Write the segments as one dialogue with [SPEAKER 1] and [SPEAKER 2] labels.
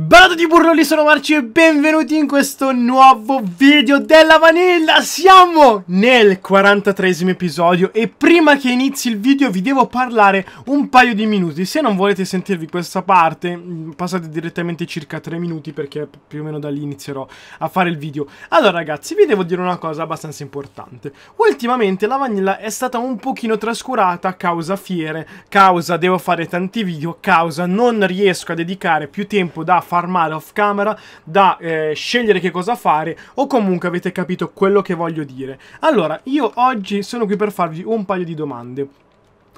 [SPEAKER 1] Bella di burloni, sono Marci e benvenuti in questo nuovo video della Vanilla! Siamo nel 43esimo episodio e prima che inizi il video vi devo parlare un paio di minuti. Se non volete sentirvi questa parte, mm, passate direttamente circa 3 minuti perché più o meno da lì inizierò a fare il video. Allora ragazzi, vi devo dire una cosa abbastanza importante. Ultimamente la Vanilla è stata un pochino trascurata a causa fiere, causa devo fare tanti video, causa non riesco a dedicare più tempo da farmare off camera, da eh, scegliere che cosa fare o comunque avete capito quello che voglio dire. Allora, io oggi sono qui per farvi un paio di domande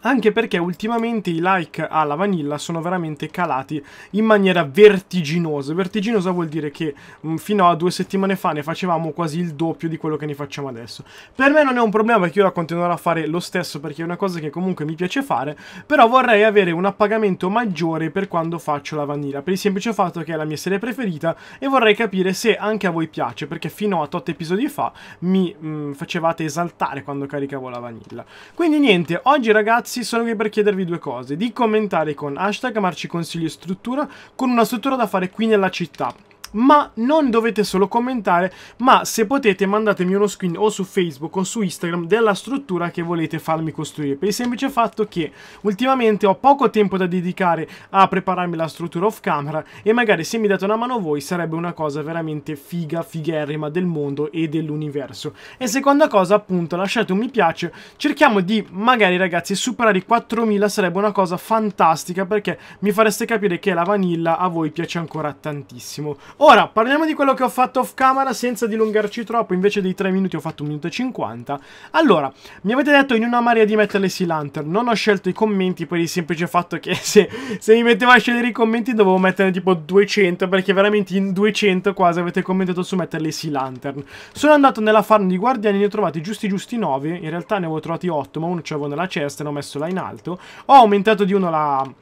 [SPEAKER 1] anche perché ultimamente i like alla vanilla sono veramente calati in maniera vertiginosa. Vertiginosa vuol dire che mh, mm, fino a due settimane fa ne facevamo quasi il doppio di quello che ne facciamo adesso. Per me non è un problema perché io la continuerò a fare lo stesso perché è una cosa che comunque mi piace fare, però vorrei avere un appagamento maggiore per quando faccio la vanilla, per il semplice fatto che è la mia serie preferita e vorrei capire se anche a voi piace, perché fino a 8 episodi fa mi mh, mm, facevate esaltare quando caricavo la vanilla. Quindi niente, oggi ragazzi ragazzi sono qui per chiedervi due cose. Di commentare con hashtag marci consigli struttura con una struttura da fare qui nella città ma non dovete solo commentare, ma se potete mandatemi uno screen o su Facebook o su Instagram della struttura che volete farmi costruire, per il semplice fatto che ultimamente ho poco tempo da dedicare a prepararmi la struttura off camera e magari se mi date una mano voi sarebbe una cosa veramente figa, figherrima del mondo e dell'universo. E seconda cosa appunto lasciate un mi piace, cerchiamo di magari ragazzi superare i 4000 sarebbe una cosa fantastica perché mi fareste capire che la vanilla a voi piace ancora tantissimo. Ora, parliamo di quello che ho fatto off camera senza dilungarci troppo, invece dei 3 minuti ho fatto 1 minuto e 50. Allora, mi avete detto in una marea di mettere le Sea Lantern, non ho scelto i commenti per il semplice fatto che se, se mi mettevo a scegliere i commenti dovevo metterne tipo 200, perché veramente in 200 quasi avete commentato su mettere le Sea Lantern. Sono andato nella farm di Guardiani e ne ho trovati giusti giusti 9, in realtà ne avevo trovati 8, ma uno ce l'avevo nella cesta e l'ho messo là in alto. Ho aumentato di uno la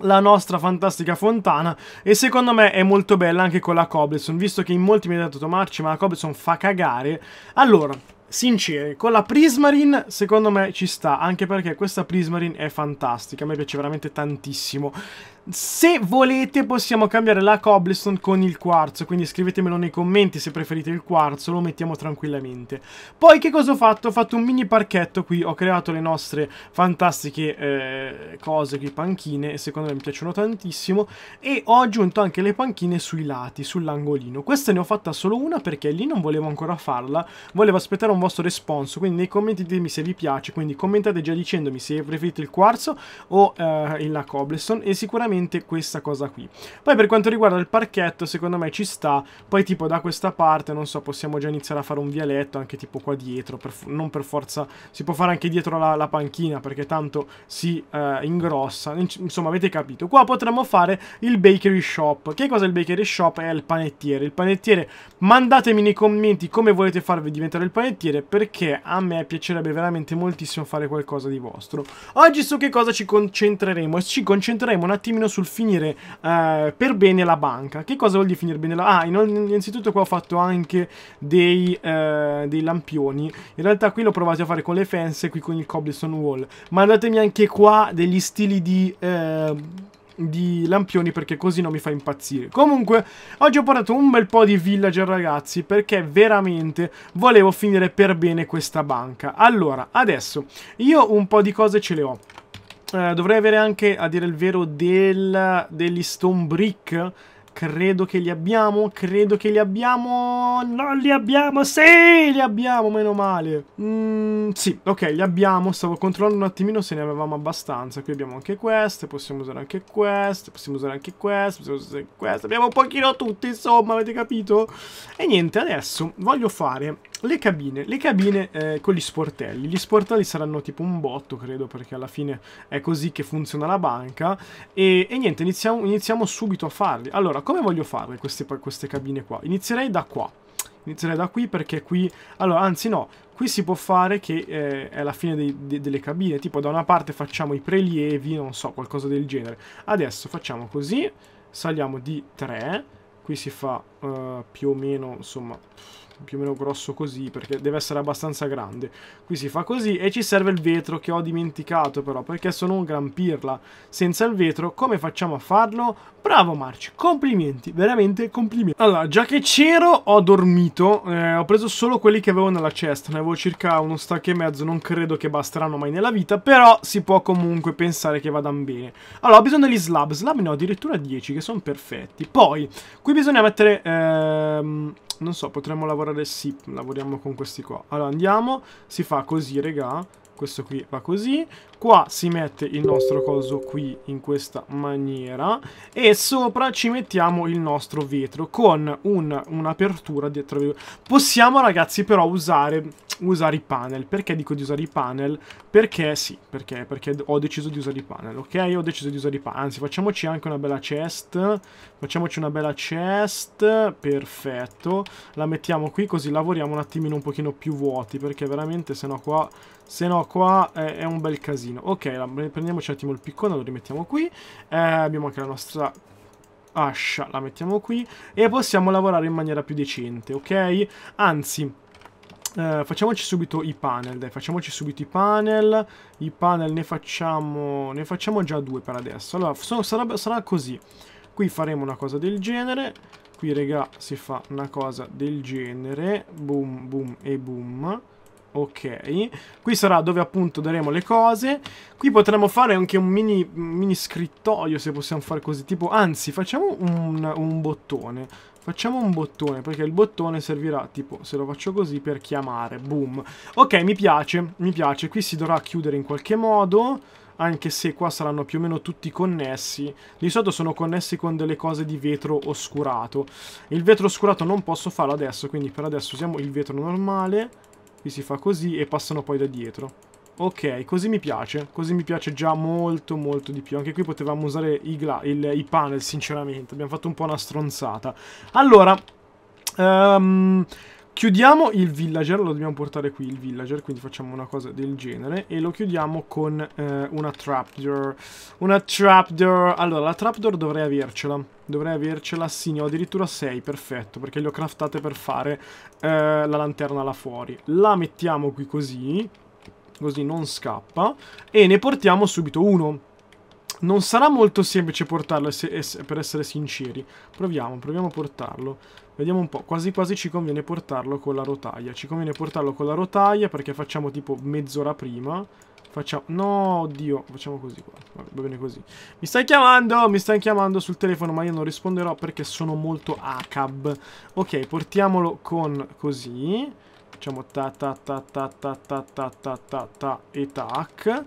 [SPEAKER 1] la nostra fantastica fontana e secondo me è molto bella anche con la Cobblestone visto che in molti mi hanno detto Tomarci ma la Cobblestone fa cagare. Allora, sinceri, con la Prismarine secondo me ci sta, anche perché questa Prismarine è fantastica, a me piace veramente tantissimo. Se volete possiamo cambiare la cobblestone con il quarzo, quindi scrivetemelo nei commenti se preferite il quarzo, lo mettiamo tranquillamente. Poi che cosa ho fatto? Ho fatto un mini parchetto qui, ho creato le nostre fantastiche eh, cose qui, panchine, secondo me mi piacciono tantissimo, e ho aggiunto anche le panchine sui lati, sull'angolino. Questa ne ho fatta solo una perché lì non volevo ancora farla, volevo aspettare un vostro responso, quindi nei commenti ditemi se vi piace, quindi commentate già dicendomi se preferite il quarzo o eh, la cobblestone e sicuramente esattamente questa cosa qui. Poi per quanto riguarda il parchetto, secondo me ci sta. Poi tipo da questa parte, non so, possiamo già iniziare a fare un vialetto anche tipo qua dietro. Per non per forza, si può fare anche dietro la, la panchina perché tanto si eh, ingrossa. Insomma, avete capito. Qua potremmo fare il bakery shop. Che cos'è il bakery shop? È il panettiere. Il panettiere, mandatemi nei commenti come volete farvi diventare il panettiere perché a me piacerebbe veramente moltissimo fare qualcosa di vostro. Oggi su che cosa ci concentreremo? Ci concentreremo un attimino meno sul finire eh, per bene la banca. Che cosa vuol dire finire bene la banca? Ah, innanzitutto qua ho fatto anche dei, eh, dei, lampioni. In realtà qui l'ho provato a fare con le fence, qui con il cobblestone wall. Mandatemi anche qua degli stili di... Eh, di lampioni perché così non mi fa impazzire. Comunque, oggi ho portato un bel po' di villager ragazzi perché veramente volevo finire per bene questa banca. Allora, adesso io un po' di cose ce le ho. Eh, dovrei avere anche, a dire il vero, del, degli stone brick. Credo che li abbiamo, credo che li abbiamo... Non li abbiamo, sì, li abbiamo, meno male. Mm, sì, ok, li abbiamo. Stavo controllando un attimino se ne avevamo abbastanza. Qui abbiamo anche queste, possiamo usare anche queste, possiamo usare anche queste, possiamo usare anche queste. Abbiamo un pochino tutti, insomma, avete capito? E niente, adesso voglio fare le cabine, le cabine eh, con gli sportelli. Gli sportelli saranno tipo un botto, credo, perché alla fine è così che funziona la banca. E, e niente, iniziamo, iniziamo, subito a farli. Allora, come voglio farle queste, queste cabine qua? Inizierei da qua. Inizierei da qui perché qui... Allora, anzi no, qui si può fare che eh, è la fine dei, de, delle cabine. Tipo da una parte facciamo i prelievi, non so, qualcosa del genere. Adesso facciamo così, saliamo di 3. Qui si fa uh, più o meno, insomma più o meno grosso così perché deve essere abbastanza grande qui si fa così e ci serve il vetro che ho dimenticato però perché sono un gran pirla senza il vetro come facciamo a farlo? bravo Marci complimenti veramente complimenti allora già che c'ero ho dormito eh, ho preso solo quelli che avevo nella cesta ne avevo circa uno stacco e mezzo non credo che basteranno mai nella vita però si può comunque pensare che vadano bene allora ho bisogno degli slab slab ne ho addirittura 10 che sono perfetti poi qui bisogna mettere ehm, non so, potremmo lavorare, sì, lavoriamo con questi qua. Allora andiamo, si fa così, regà, questo qui va così. Qua si mette il nostro coso qui in questa maniera e sopra ci mettiamo il nostro vetro con un'apertura un dietro. Possiamo ragazzi però usare usare i panel. Perché dico di usare i panel? Perché sì, perché, perché ho deciso di usare i panel, ok? Ho deciso di usare i panel. Anzi, facciamoci anche una bella chest. Facciamoci una bella chest. Perfetto. La mettiamo qui così lavoriamo un attimino un pochino più vuoti. Perché veramente se no qua... Se no qua eh, è, un bel casino. Ok, la, prendiamoci un attimo il piccone, lo rimettiamo qui. Eh, abbiamo anche la nostra ascia, la mettiamo qui. E possiamo lavorare in maniera più decente, ok? Anzi... Eh, facciamoci subito i panel, dai, facciamoci subito i panel. I panel ne facciamo, ne facciamo già due per adesso. Allora, sono, sarà, sarà così. Qui faremo una cosa del genere. Qui, regà, si fa una cosa del genere. Boom, boom e boom ok. Qui sarà dove appunto daremo le cose. Qui potremmo fare anche un mini, mini scrittoio, se possiamo fare così. Tipo, anzi, facciamo un, un bottone. Facciamo un bottone, perché il bottone servirà, tipo, se lo faccio così, per chiamare. Boom. Ok, mi piace, mi piace. Qui si dovrà chiudere in qualche modo anche se qua saranno più o meno tutti connessi. Di solito sono connessi con delle cose di vetro oscurato. Il vetro oscurato non posso farlo adesso, quindi per adesso usiamo il vetro normale. Qui si fa così e passano poi da dietro. Ok, così mi piace. Così mi piace già molto molto di più. Anche qui potevamo usare i, il, i panel, sinceramente. Abbiamo fatto un po' una stronzata. Allora... Um, Chiudiamo il villager, lo dobbiamo portare qui il villager, quindi facciamo una cosa del genere e lo chiudiamo con eh, una trapdoor. Una trapdoor, allora la trapdoor dovrei avercela, dovrei avercela, sì ne ho addirittura 6, perfetto, perché le ho craftate per fare eh, la lanterna là fuori. La mettiamo qui così, così non scappa e ne portiamo subito uno. Non sarà molto semplice portarlo, per essere sinceri. Proviamo, proviamo a portarlo. Vediamo un po', quasi quasi ci conviene portarlo con la rotaia. Ci conviene portarlo con la rotaia perché facciamo tipo mezz'ora prima. Facciamo... No, oddio, facciamo così qua. Vabbè, va bene così. Mi stai chiamando, mi stai chiamando sul telefono, ma io non risponderò perché sono molto ACAB. Ok, portiamolo con così. Facciamo ta ta ta ta ta ta ta ta ta ta e tac.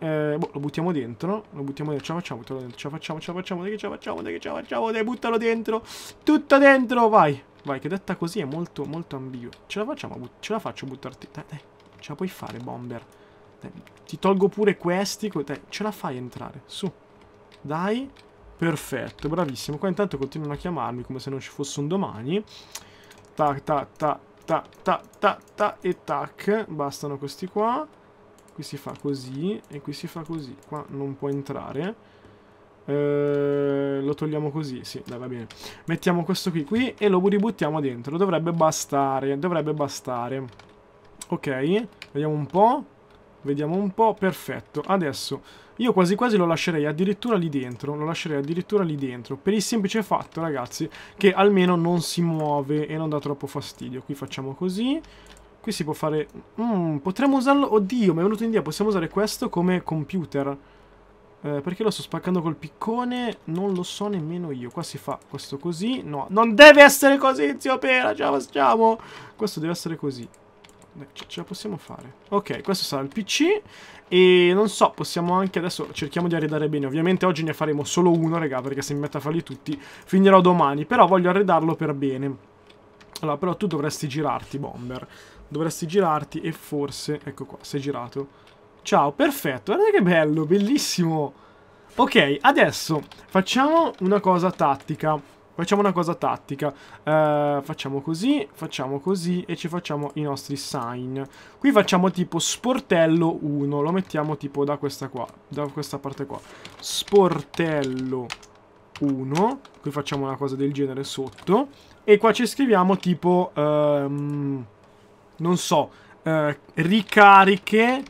[SPEAKER 1] Eh, boh, lo buttiamo dentro. Lo buttiamo dentro. Ce la facciamo, buttalo dentro. Ce la facciamo, ce la facciamo. Dai, ce la facciamo, dai, ce la facciamo. Dai, buttalo dentro. Tutto dentro, vai. Vai, che detta così è molto, molto ambiguo. Ce la facciamo, ce la faccio buttarti. Dai, dai, ce la puoi fare, bomber. Dai, ti tolgo pure questi. Dai, ce la fai entrare. Su. Dai. Perfetto, bravissimo. Qua intanto continuano a chiamarmi come se non ci fosse un domani. Tac, tac, tac, Ta, ta, ta, tac e tac. Bastano questi qua. Qui si fa così e qui si fa così. Qua non può entrare. Eh, lo togliamo così, sì, dai, va bene. Mettiamo questo qui qui e lo ributtiamo dentro. Dovrebbe bastare, dovrebbe bastare. Ok, vediamo un po'. Vediamo un po', perfetto. Adesso io quasi quasi lo lascerei addirittura lì dentro, lo lascerei addirittura lì dentro, per il semplice fatto, ragazzi, che almeno non si muove e non dà troppo fastidio. Qui facciamo così, Qui si può fare... Mm, potremmo usarlo... Oddio, mi è venuto in idea. Possiamo usare questo come computer. Eh, perché lo sto spaccando col piccone? Non lo so nemmeno io. Qua si fa questo così. No, non deve essere così, zio Pera. Ce la facciamo. Questo deve essere così. Beh, ce la possiamo fare. Ok, questo sarà il PC. E non so, possiamo anche adesso cerchiamo di arredare bene. Ovviamente oggi ne faremo solo uno, raga, perché se mi metto a farli tutti finirò domani. Però voglio arredarlo per bene. Allora, però tu dovresti girarti, Bomber. Dovresti girarti e forse... Ecco qua, sei girato. Ciao, perfetto. Guardate che bello, bellissimo. Ok, adesso facciamo una cosa tattica. Facciamo una cosa tattica. Uh, facciamo così, facciamo così e ci facciamo i nostri sign. Qui facciamo tipo sportello 1. Lo mettiamo tipo da questa qua, da questa parte qua. Sportello 1. Qui facciamo una cosa del genere sotto. E qua ci scriviamo tipo... Um, non so, eh, ricariche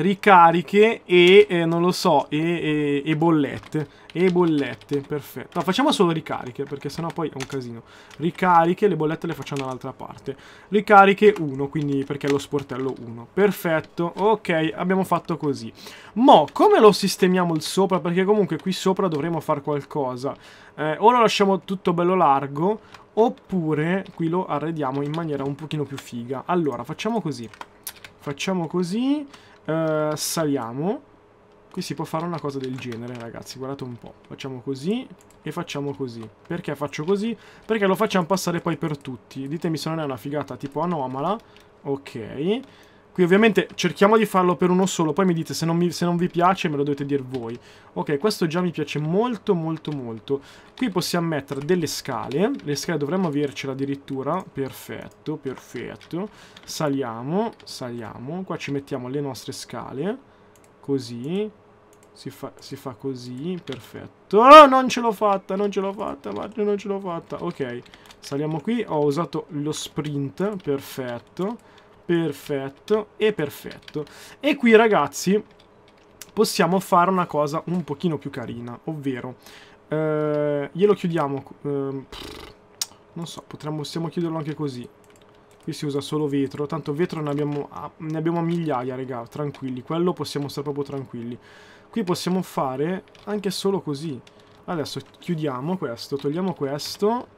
[SPEAKER 1] ricariche e, eh, non lo so, e, e, e, bollette. E bollette, perfetto. No, facciamo solo ricariche, perché sennò poi è un casino. Ricariche, le bollette le facciamo dall'altra parte. Ricariche 1, quindi perché è lo sportello 1. Perfetto, ok, abbiamo fatto così. Mo, come lo sistemiamo il sopra? Perché comunque qui sopra dovremo fare qualcosa. Eh, o lo lasciamo tutto bello largo, oppure qui lo arrediamo in maniera un pochino più figa. Allora, facciamo così. Facciamo così... Eh, saliamo. Qui si può fare una cosa del genere, ragazzi. Guardate un po'. Facciamo così e facciamo così. Perché faccio così? Perché lo facciamo passare poi per tutti. Ditemi se non è una figata tipo anomala. Ok. Qui ovviamente cerchiamo di farlo per uno solo, poi mi dite se non, mi, se non, vi piace me lo dovete dire voi. Ok, questo già mi piace molto molto molto. Qui possiamo mettere delle scale, le scale dovremmo avercela addirittura, perfetto, perfetto. Saliamo, saliamo, qua ci mettiamo le nostre scale, così, si fa, si fa così, perfetto. Oh, non ce l'ho fatta, non ce l'ho fatta, Maggio, non ce l'ho fatta. Ok, saliamo qui, ho usato lo sprint, perfetto. Perfetto e perfetto. E qui ragazzi possiamo fare una cosa un pochino più carina, ovvero eh, glielo chiudiamo, eh, non so, potremmo, possiamo chiuderlo anche così. Qui si usa solo vetro, tanto vetro ne abbiamo, ah, ne abbiamo migliaia, regà, tranquilli. Quello possiamo stare proprio tranquilli. Qui possiamo fare anche solo così. Adesso chiudiamo questo, togliamo questo,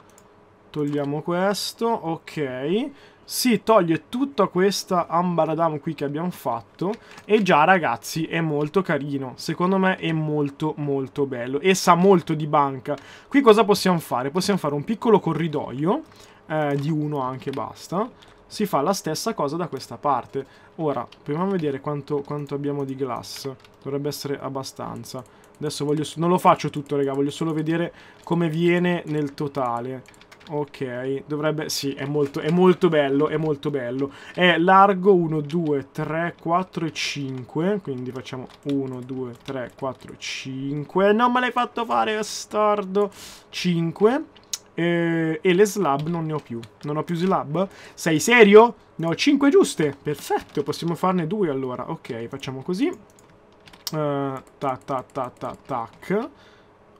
[SPEAKER 1] togliamo questo, ok si toglie tutta questa ambaradam qui che abbiamo fatto e già ragazzi è molto carino, secondo me è molto molto bello e sa molto di banca. Qui cosa possiamo fare? Possiamo fare un piccolo corridoio, eh, di uno anche basta, si fa la stessa cosa da questa parte. Ora, proviamo a vedere quanto, quanto abbiamo di glass, dovrebbe essere abbastanza. Adesso voglio... non lo faccio tutto raga, voglio solo vedere come viene nel totale. Ok, dovrebbe... Sì, è molto, è molto bello, è molto bello. È largo 1, 2, 3, 4 e 5. Quindi facciamo 1, 2, 3, 4, 5. Non me l'hai fatto fare, bastardo! 5. Eh, e le slab non ne ho più. Non ho più slab. Sei serio? Ne ho 5 giuste. Perfetto, possiamo farne 2 allora. Ok, facciamo così. Uh, tac, tac, tac, tac, tac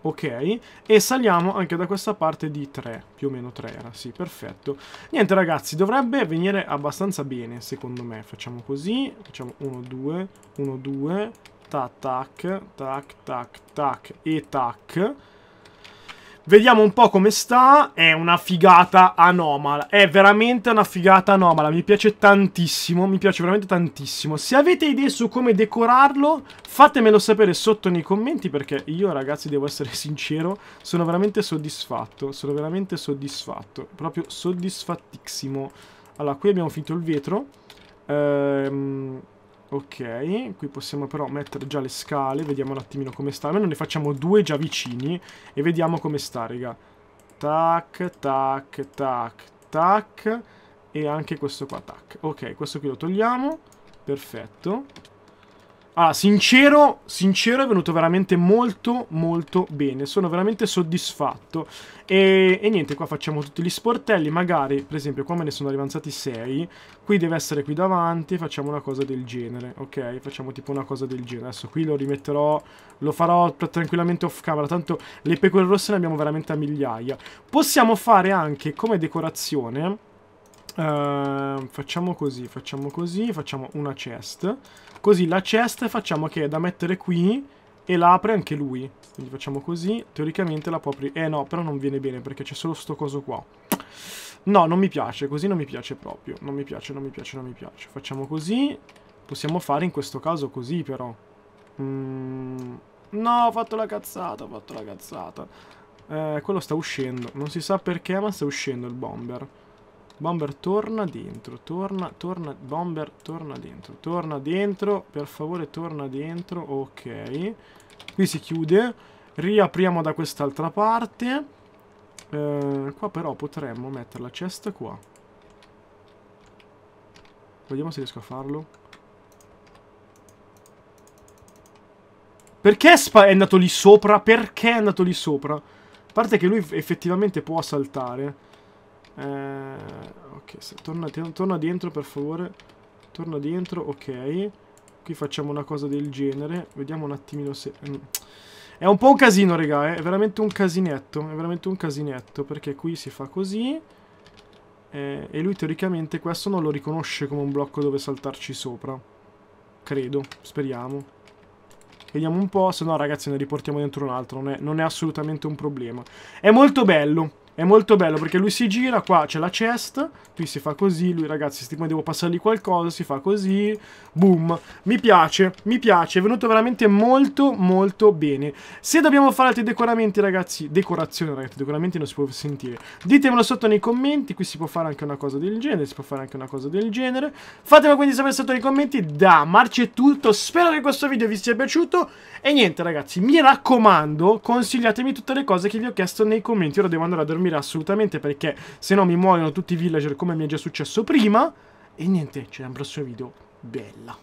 [SPEAKER 1] ok, e saliamo anche da questa parte di 3, più o meno 3 era, sì, perfetto. Niente ragazzi, dovrebbe venire abbastanza bene, secondo me, facciamo così, facciamo 1, 2, 1, 2, tac, tac, tac, tac e tac, Vediamo un po' come sta. È una figata anomala. È veramente una figata anomala. Mi piace tantissimo. Mi piace veramente tantissimo. Se avete idee su come decorarlo, fatemelo sapere sotto nei commenti. Perché io, ragazzi, devo essere sincero, sono veramente soddisfatto. Sono veramente soddisfatto. Proprio soddisfattissimo. Allora, qui abbiamo finito il vetro. Ehm... Ok, qui possiamo però mettere già le scale, vediamo un attimino come sta. Almeno ne facciamo due già vicini e vediamo come sta, raga. Tac, tac, tac, tac e anche questo qua, tac. Ok, questo qui lo togliamo, perfetto. Allora, sincero, sincero è venuto veramente molto molto bene, sono veramente soddisfatto e, e, niente, qua facciamo tutti gli sportelli, magari, per esempio qua me ne sono avanzati 6, qui deve essere qui davanti, facciamo una cosa del genere, ok? Facciamo tipo una cosa del genere, adesso qui lo rimetterò, lo farò tranquillamente off camera, tanto le pecore rosse ne abbiamo veramente a migliaia. Possiamo fare anche come decorazione, uh, facciamo così, facciamo così, facciamo una chest... Così la chest facciamo che è da mettere qui e la apre anche lui. Quindi facciamo così, teoricamente la può aprire. Eh no, però non viene bene perché c'è solo sto coso qua. No, non mi piace, così non mi piace proprio. Non mi piace, non mi piace, non mi piace. Facciamo così. Possiamo fare in questo caso così però. Mm... No, ho fatto la cazzata, ho fatto la cazzata. Eh, quello sta uscendo. Non si sa perché, ma sta uscendo il bomber. Bomber torna dentro, torna, torna, bomber torna dentro, torna dentro, per favore torna dentro, ok. Qui si chiude, riapriamo da quest'altra parte. Eh, qua però potremmo mettere la cesta qua. Vediamo se riesco a farlo. Perché è andato lì sopra? Perché è andato lì sopra? A parte che lui effettivamente può saltare. Eh, ok, se, torna, torna dietro per favore. Torna dentro, ok. Qui facciamo una cosa del genere. Vediamo un attimino se... Mm. È un po' un casino, regà, eh? è veramente un casinetto, è veramente un casinetto, perché qui si fa così, eh, e lui teoricamente questo non lo riconosce come un blocco dove saltarci sopra, credo, speriamo. Vediamo un po', se no ragazzi ne riportiamo dentro un altro, non è, non è assolutamente un problema. È molto bello, è molto bello perché lui si gira, qua c'è la chest, qui si fa così, lui ragazzi, se devo passargli qualcosa, si fa così, boom. Mi piace, mi piace, è venuto veramente molto molto bene. Se dobbiamo fare altri decoramenti ragazzi, decorazione ragazzi, decoramenti non si può sentire, ditemelo sotto nei commenti, qui si può fare anche una cosa del genere, si può fare anche una cosa del genere. Fatemelo quindi sapere sotto nei commenti, da Marci è tutto, spero che questo video vi sia piaciuto e niente ragazzi, mi raccomando, consigliatemi tutte le cose che vi ho chiesto nei commenti, ora devo andare a dormire dormire assolutamente perché se no mi muoiono tutti i villager come mi è già successo prima. E niente, ci vediamo al prossimo video. Bella.